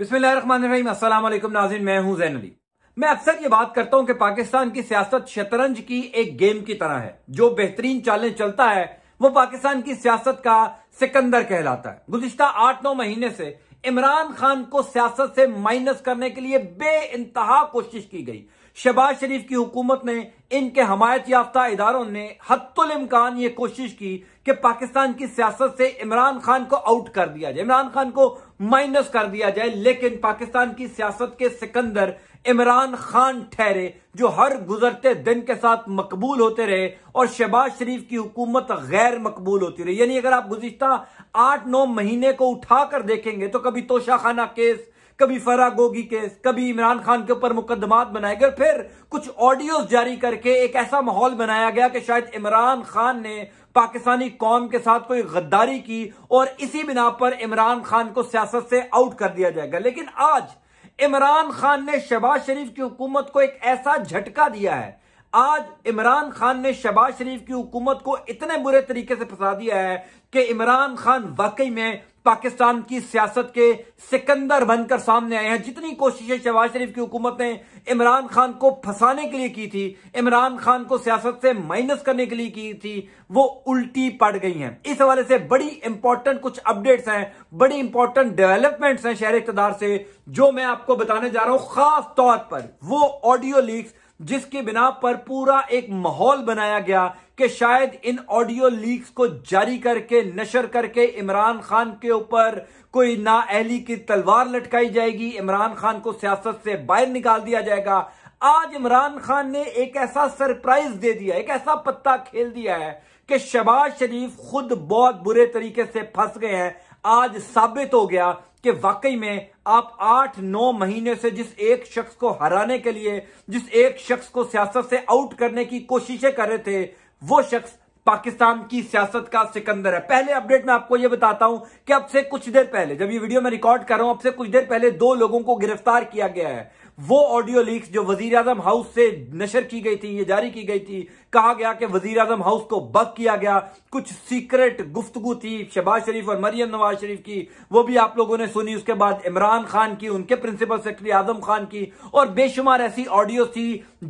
बिस्मिल्लाम नाजिन मैं हूं जैन अली मैं अक्सर ये बात करता हूं कि पाकिस्तान की सियासत शतरंज की एक गेम की तरह है जो बेहतरीन चालें चलता है वो पाकिस्तान की सियासत का सिकंदर कहलाता है गुजश्ता आठ नौ महीने से इमरान खान को सियासत से माइनस करने के लिए बे इंतहा कोशिश की गई शहबाज शरीफ की हुकूमत ने इनके हमायत याफ्ता इदारों ने हत्तुल इम्कान ये कोशिश की कि पाकिस्तान की सियासत से इमरान खान को आउट कर दिया जाए इमरान खान को माइनस कर दिया जाए लेकिन पाकिस्तान की सियासत के सिकंदर इमरान खान ठहरे जो हर गुजरते दिन के साथ मकबूल होते रहे और शहबाज शरीफ की हुकूमत गैर मकबूल होती रही यानी अगर आप गुजश्ता आठ नौ महीने को उठाकर देखेंगे तो कभी तोशाखाना केस कभी फरा गोगी केस कभी इमरान खान के ऊपर मुकदमात बनाए गए फिर कुछ ऑडियोज जारी करके एक ऐसा माहौल बनाया गया कि शायद इमरान खान ने पाकिस्तानी कौम के साथ कोई गद्दारी की और इसी बिना पर इमरान खान को सियासत से आउट कर दिया जाएगा लेकिन आज इमरान खान ने शहबाज शरीफ की हुकूमत को एक ऐसा झटका दिया है आज इमरान खान ने शहबाज शरीफ की हुकूमत को इतने बुरे तरीके से फंसा दिया है कि इमरान खान वाकई में पाकिस्तान की सियासत के सिकंदर बनकर सामने आए हैं जितनी कोशिशें शहबाज शरीफ की हुकूमत ने इमरान खान को फंसाने के लिए की थी इमरान खान को सियासत से माइनस करने के लिए की थी वो उल्टी पड़ गई हैं इस हवाले से बड़ी इंपॉर्टेंट कुछ अपडेट्स हैं बड़ी इंपॉर्टेंट डेवलपमेंट्स हैं शहर इकतदार से जो मैं आपको बताने जा रहा हूं खास तौर पर वो ऑडियो लीक्स जिसके बिना पर पूरा एक माहौल बनाया गया कि शायद इन ऑडियो लीक्स को जारी करके नशर करके इमरान खान के ऊपर कोई नाअहली की तलवार लटकाई जाएगी इमरान खान को सियासत से बाहर निकाल दिया जाएगा आज इमरान खान ने एक ऐसा सरप्राइज दे दिया एक ऐसा पत्ता खेल दिया है कि शबाज शरीफ खुद बहुत बुरे तरीके से फंस गए हैं आज साबित हो गया कि वाकई में आप आठ नौ महीने से जिस एक शख्स को हराने के लिए जिस एक शख्स को सियासत से आउट करने की कोशिशें कर रहे थे वो शख्स पाकिस्तान की सियासत का सिकंदर है पहले अपडेट में आपको यह बताता हूं कि अब से कुछ देर पहले जब ये वीडियो मैं रिकॉर्ड कर रहा हूं अब से कुछ देर पहले दो लोगों को गिरफ्तार किया गया है वो ऑडियो लीक्स जो वजीर आजम हाउस से नशर की गई थी ये जारी की गई थी कहा गया कि वजीर आजम हाउस को बक किया गया कुछ सीक्रेट गुफ्तगु थी शहबाज शरीफ और मरियम नवाज शरीफ की वो भी आप लोगों ने सुनी उसके बाद इमरान खान की उनके प्रिंसिपल सेक्रेटरी आजम खान की और बेशुमार ऐसी ऑडियो थी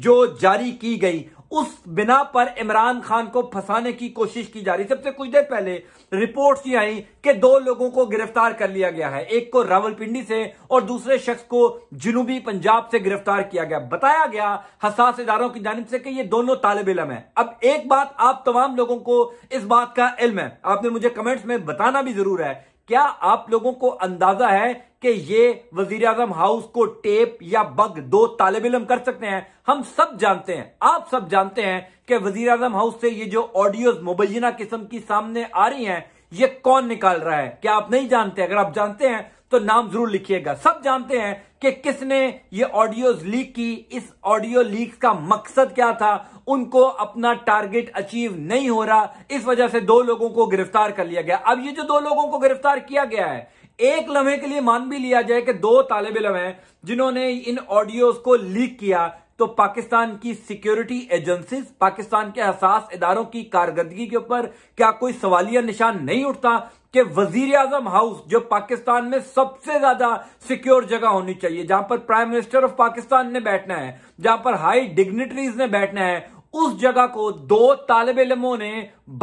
जो जारी की गई उस बिना पर इमरान खान को फंसाने की कोशिश की जा रही सबसे कुछ देर पहले रिपोर्ट्स ये आई कि दो लोगों को गिरफ्तार कर लिया गया है एक को रावलपिंडी से और दूसरे शख्स को जुनूबी पंजाब से गिरफ्तार किया गया बताया गया हसास इदारों की जानब से कि ये दोनों तालब इलम है अब एक बात आप तमाम लोगों को इस बात का इल्म है आपने मुझे कमेंट्स में बताना भी जरूर है क्या आप लोगों को अंदाजा है कि ये वजीर आजम हाउस को टेप या बग दो तालब इलम कर सकते हैं हम सब जानते हैं आप सब जानते हैं कि वजीर आजम हाउस से ये जो ऑडियोज मुबैना किस्म की सामने आ रही हैं ये कौन निकाल रहा है क्या आप नहीं जानते अगर आप जानते हैं तो नाम जरूर लिखिएगा सब जानते हैं कि किसने ये ऑडियोज लीक की इस ऑडियो लीक का मकसद क्या था उनको अपना टारगेट अचीव नहीं हो रहा इस वजह से दो लोगों को गिरफ्तार कर लिया गया अब ये जो दो लोगों को गिरफ्तार किया गया है एक लम्हे के लिए मान भी लिया जाए कि दो तालब इलम है जिन्होंने इन ऑडियोज को लीक किया तो पाकिस्तान की सिक्योरिटी एजेंसी पाकिस्तान के हसास इदारों की कारकर्दगी के ऊपर क्या कोई सवालिया निशान नहीं उठता कि वजीर आजम हाउस जो पाकिस्तान में सबसे ज्यादा सिक्योर जगह होनी चाहिए जहां पर प्राइम मिनिस्टर ऑफ पाकिस्तान ने बैठना है जहां पर हाई डिग्निटरीज ने बैठना है उस जगह को दो तालब इलमों ने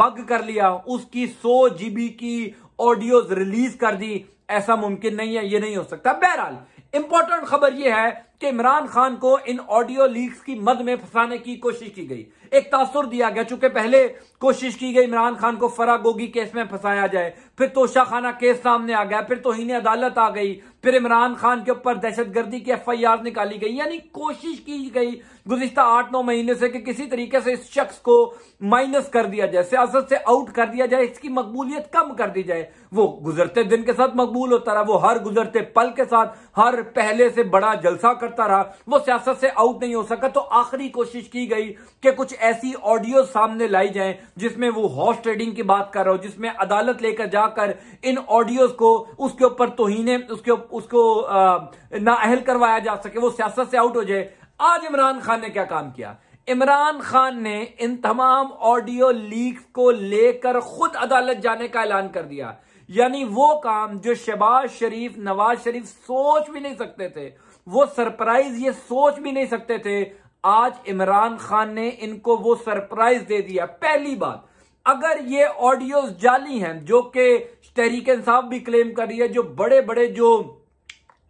बग कर लिया उसकी सो जीबी की ऑडियोज रिलीज कर दी ऐसा मुमकिन नहीं है ये नहीं हो सकता बहरहाल इंपॉर्टेंट खबर यह है कि इमरान खान को इन ऑडियो लीक्स की मद में फंसाने की कोशिश की गई एक तासुर दिया गया चूंकि पहले कोशिश की गई इमरान खान को फरा गोगी केस में फंसाया जाए फिर तोशाखाना केस सामने आ गया फिर तोहन अदालत आ गई फिर इमरान खान के ऊपर दहशतगर्दी की एफ आई आर निकाली गई यानी कोशिश की गई गुजश्ता आठ नौ महीने से कि किसी तरीके से इस शख्स को माइनस कर दिया जाए सियासत से आउट कर दिया जाए इसकी मकबूलियत कम कर दी जाए वो गुजरते दिन के साथ मकबूल होता रहा वो हर गुजरते पल के साथ हर पहले से बड़ा जलसा कर करता रहा वो सियासत से आउट नहीं हो सका तो आखिरी कोशिश की गई कि कुछ ऐसी ऑडियो सामने लाई जाए जिसमें वो हॉर्स ट्रेडिंग की बात कर रहा हो जिसमें अदालत लेकर जाकर इन ऑडियोज को उसके ऊपर तोहिने उसके उसको नाअहल करवाया जा सके वो सियासत से आउट हो जाए आज इमरान खान ने क्या काम किया इमरान खान ने इन तमाम ऑडियो लीक को लेकर खुद अदालत जाने का ऐलान कर दिया यानी वो काम जो शहबाज शरीफ नवाज शरीफ सोच भी नहीं सकते थे वो सरप्राइज ये सोच भी नहीं सकते थे आज इमरान खान ने इनको वो सरप्राइज दे दिया पहली बात अगर ये ऑडियोज जाली हैं जो कि तहरीक इंसाफ भी क्लेम कर रही है जो बड़े बड़े जो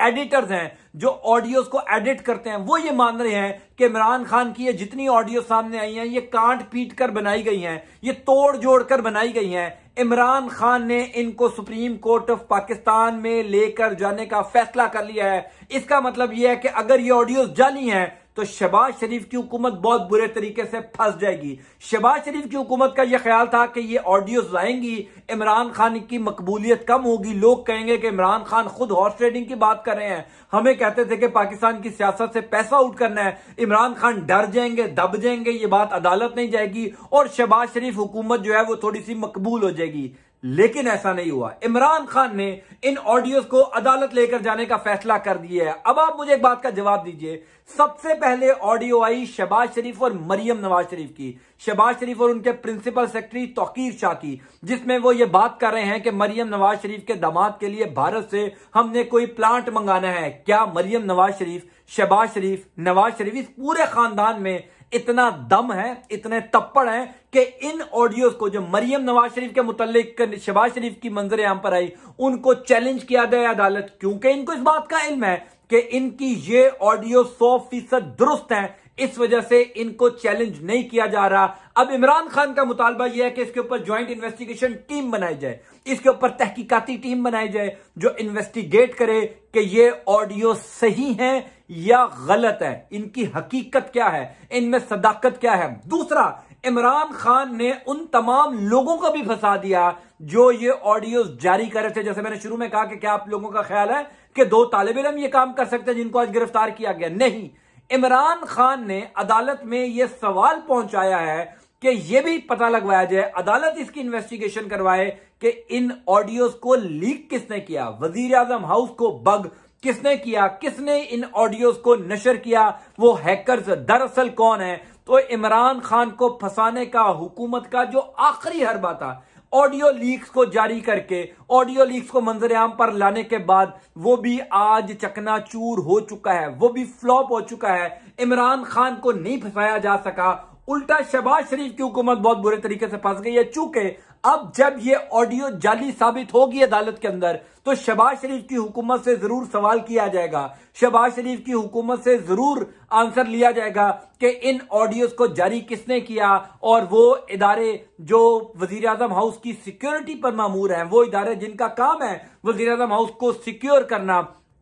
एडिटर्स हैं जो ऑडियोज को एडिट करते हैं वो ये मान रहे हैं कि इमरान खान की ये जितनी ऑडियो सामने आई हैं ये कांट पीट कर बनाई गई हैं ये तोड़ जोड़ कर बनाई गई हैं इमरान खान ने इनको सुप्रीम कोर्ट ऑफ पाकिस्तान में लेकर जाने का फैसला कर लिया है इसका मतलब यह है कि अगर ये ऑडियो जानी है तो शहबाज शरीफ की हुकूमत बहुत बुरे तरीके से फंस जाएगी शहबाज शरीफ की हुकूमत का यह ख्याल था कि ये ऑडियो आएंगी इमरान खान की मकबूलियत कम होगी लोग कहेंगे कि इमरान खान खुद हॉर्स ट्रेडिंग की बात कर रहे हैं हमें कहते थे कि पाकिस्तान की सियासत से पैसा आउट करना है इमरान खान डर जाएंगे दब जाएंगे ये बात अदालत नहीं जाएगी और शहबाज शरीफ हुकूमत जो है वो थोड़ी सी मकबूल हो जाएगी लेकिन ऐसा नहीं हुआ इमरान खान ने इन ऑडियोस को अदालत लेकर जाने का फैसला कर दिया है अब आप मुझे एक बात का जवाब दीजिए सबसे पहले ऑडियो आई शहबाज शरीफ और मरियम नवाज शरीफ की शहबाज शरीफ और उनके प्रिंसिपल सेक्रेटरी तोकीर शाह की जिसमें वो ये बात कर रहे हैं कि मरियम नवाज शरीफ के दामाद के लिए भारत से हमने कोई प्लांट मंगाना है क्या मरियम नवाज शरीफ शहबाज शरीफ नवाज शरीफ इस पूरे खानदान में इतना दम है इतने तप्पड़ हैं कि इन ऑडियोज को जो मरियम नवाज शरीफ के मुतलिक शबाज शरीफ की मंजर यहां पर आई उनको चैलेंज किया गया अदालत क्योंकि इनको इस बात का इल्म है कि इनकी ये ऑडियो सौ फीसद दुरुस्त है इस वजह से इनको चैलेंज नहीं किया जा रहा अब इमरान खान का मुतालबा यह है कि इसके ऊपर ज्वाइंट इन्वेस्टिगेशन टीम बनाई जाए इसके ऊपर तहकीकाती टीम बनाई जाए जो इन्वेस्टिगेट करे कि ये ऑडियो सही है या गलत है इनकी हकीकत क्या है इनमें सदाकत क्या है दूसरा इमरान खान ने उन तमाम लोगों को भी फंसा दिया जो ये ऑडियो जारी कर रहे थे जैसे मैंने शुरू में कहा कि क्या आप लोगों का ख्याल है कि दो तालब इलम ये काम कर सकते हैं जिनको आज गिरफ्तार किया गया नहीं इमरान खान ने अदालत में यह सवाल पहुंचाया है कि यह भी पता लगवाया जाए अदालत इसकी इन्वेस्टिगेशन करवाए कि इन ऑडियोज को लीक किसने किया वजीर आजम हाउस को बग किसने किया किसने इन ऑडियोज को नशर किया वो हैकर्स दरअसल कौन है तो इमरान खान को फंसाने का हुकूमत का जो आखिरी हरबा था ऑडियो लीक्स को जारी करके ऑडियो लीक्स को मंजर आम पर लाने के बाद वो भी आज चकनाचूर हो चुका है वो भी फ्लॉप हो चुका है इमरान खान को नहीं फंसाया जा सका उल्टा शहबाज शरीफ की हुकूमत बहुत बुरे तरीके से फंस गई है चूंकि अब जब ये ऑडियो जाली साबित होगी अदालत के अंदर तो शहबाज शरीफ की हुकूमत से जरूर सवाल किया जाएगा शहबाज शरीफ की हुकूमत से जरूर आंसर लिया जाएगा कि इन ऑडियोस को जारी किसने किया और वो इदारे जो वजीर अजम हाउस की सिक्योरिटी पर मामूर हैं वो इदारे जिनका काम है वजीर अजम हाउस को सिक्योर करना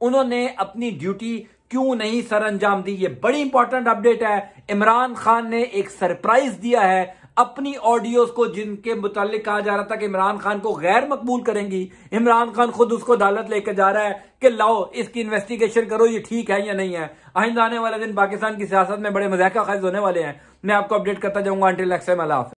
उन्होंने अपनी ड्यूटी क्यों नहीं सर अंजाम दी ये बड़ी इंपॉर्टेंट अपडेट है इमरान खान ने एक सरप्राइज दिया है अपनी ऑडियोस को जिनके मुतालिक कहा जा रहा था कि इमरान खान को गैर मकबूल करेंगी इमरान खान खुद उसको अदालत लेकर जा रहा है कि लाओ इसकी इन्वेस्टिगेशन करो ये ठीक है या नहीं है आइंदा आने वाले दिन पाकिस्तान की सियासत में बड़े मजाक खैज होने वाले हैं मैं आपको अपडेट करता जाऊंगा आंटी अक्सम अला